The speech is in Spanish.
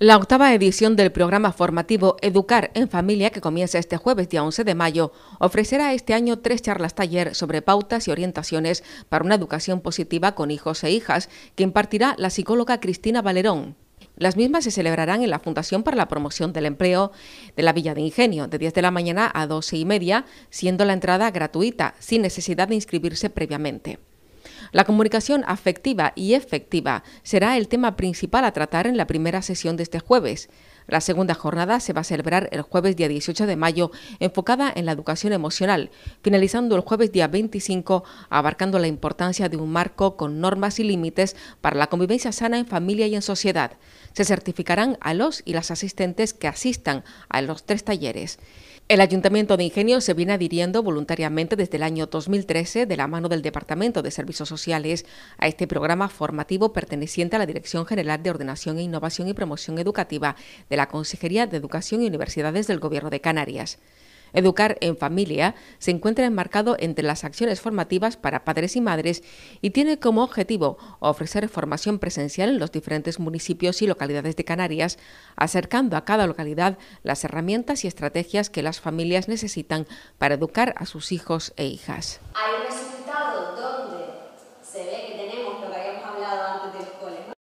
La octava edición del programa formativo Educar en Familia, que comienza este jueves día 11 de mayo, ofrecerá este año tres charlas taller sobre pautas y orientaciones para una educación positiva con hijos e hijas, que impartirá la psicóloga Cristina Valerón. Las mismas se celebrarán en la Fundación para la Promoción del Empleo de la Villa de Ingenio, de 10 de la mañana a 12 y media, siendo la entrada gratuita, sin necesidad de inscribirse previamente. La comunicación afectiva y efectiva será el tema principal a tratar en la primera sesión de este jueves. La segunda jornada se va a celebrar el jueves día 18 de mayo, enfocada en la educación emocional, finalizando el jueves día 25, abarcando la importancia de un marco con normas y límites para la convivencia sana en familia y en sociedad. Se certificarán a los y las asistentes que asistan a los tres talleres. El Ayuntamiento de Ingenio se viene adhiriendo voluntariamente desde el año 2013 de la mano del Departamento de Servicios Sociales a este programa formativo perteneciente a la Dirección General de Ordenación e Innovación y Promoción Educativa de la Consejería de Educación y Universidades del Gobierno de Canarias. Educar en familia se encuentra enmarcado entre las acciones formativas para padres y madres y tiene como objetivo ofrecer formación presencial en los diferentes municipios y localidades de Canarias, acercando a cada localidad las herramientas y estrategias que las familias necesitan para educar a sus hijos e hijas.